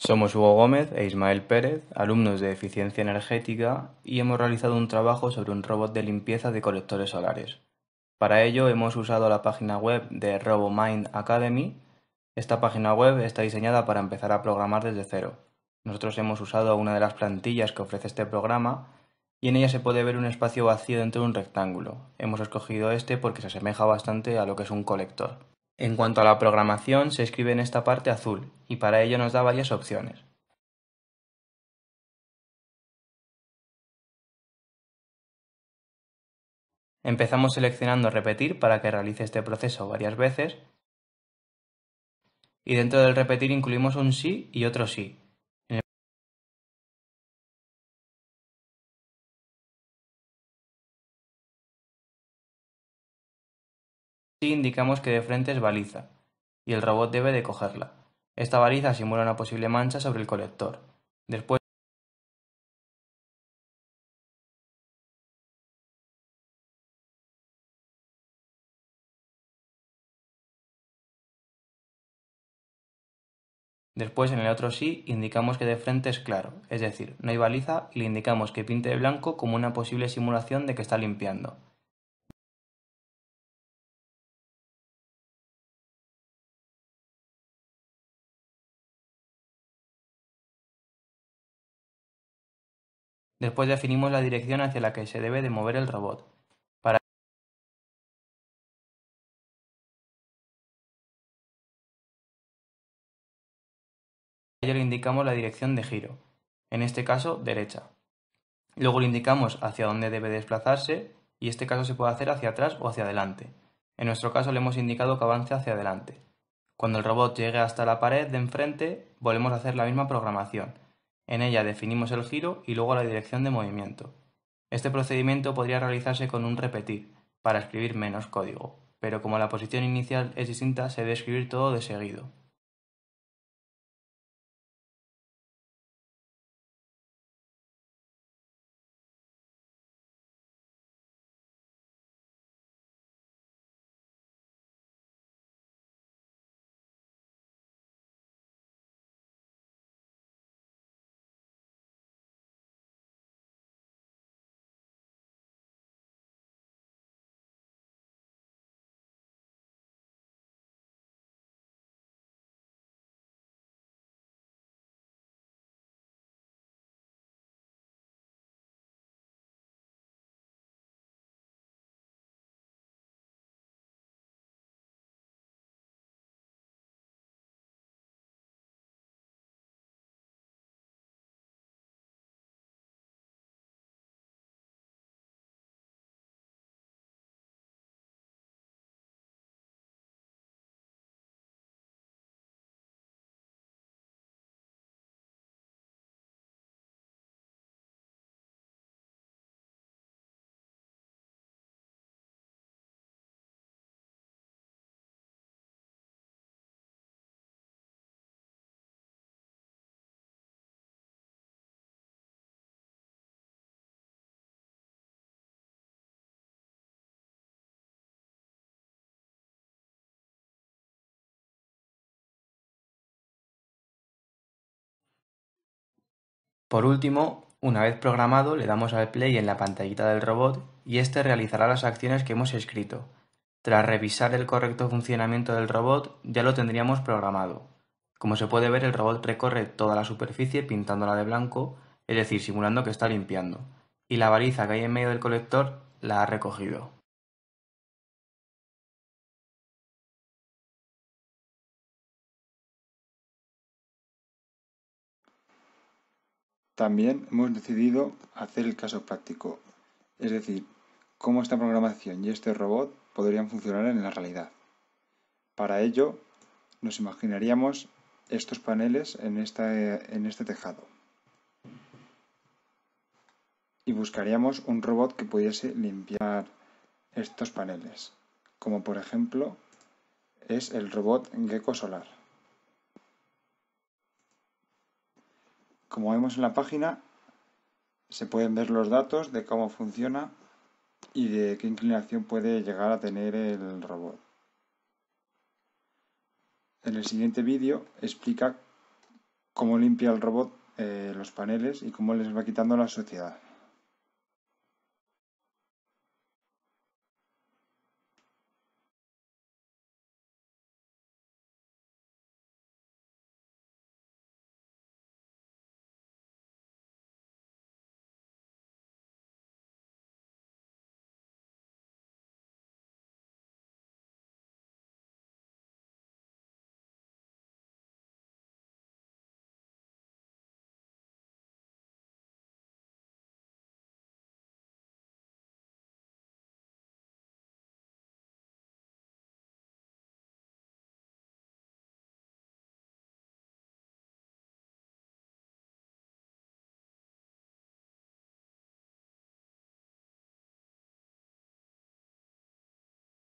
Somos Hugo Gómez e Ismael Pérez, alumnos de Eficiencia Energética, y hemos realizado un trabajo sobre un robot de limpieza de colectores solares. Para ello hemos usado la página web de RoboMind Academy. Esta página web está diseñada para empezar a programar desde cero. Nosotros hemos usado una de las plantillas que ofrece este programa y en ella se puede ver un espacio vacío dentro de un rectángulo. Hemos escogido este porque se asemeja bastante a lo que es un colector. En cuanto a la programación se escribe en esta parte azul y para ello nos da varias opciones. Empezamos seleccionando repetir para que realice este proceso varias veces y dentro del repetir incluimos un sí y otro sí, Si indicamos que de frente es baliza, y el robot debe de cogerla. Esta baliza simula una posible mancha sobre el colector. Después Después en el otro sí indicamos que de frente es claro, es decir, no hay baliza y le indicamos que pinte de blanco como una posible simulación de que está limpiando. Después definimos la dirección hacia la que se debe de mover el robot. Para ello le indicamos la dirección de giro, en este caso derecha. Luego le indicamos hacia dónde debe desplazarse y este caso se puede hacer hacia atrás o hacia adelante. En nuestro caso le hemos indicado que avance hacia adelante. Cuando el robot llegue hasta la pared de enfrente, volvemos a hacer la misma programación en ella definimos el giro y luego la dirección de movimiento. Este procedimiento podría realizarse con un repetir, para escribir menos código, pero como la posición inicial es distinta se debe escribir todo de seguido. Por último, una vez programado le damos al play en la pantallita del robot y este realizará las acciones que hemos escrito. Tras revisar el correcto funcionamiento del robot ya lo tendríamos programado. Como se puede ver el robot recorre toda la superficie pintándola de blanco, es decir, simulando que está limpiando, y la baliza que hay en medio del colector la ha recogido. También hemos decidido hacer el caso práctico, es decir, cómo esta programación y este robot podrían funcionar en la realidad. Para ello, nos imaginaríamos estos paneles en, este tejado y buscaríamos un robot que pudiese limpiar estos paneles, como por ejemplo es el robot Gecko Solar. como vemos en la página, se pueden ver los datos de cómo funciona y de qué inclinación puede llegar a tener el robot. En el siguiente vídeo explica cómo limpia el robot eh, los paneles y cómo les va quitando la suciedad.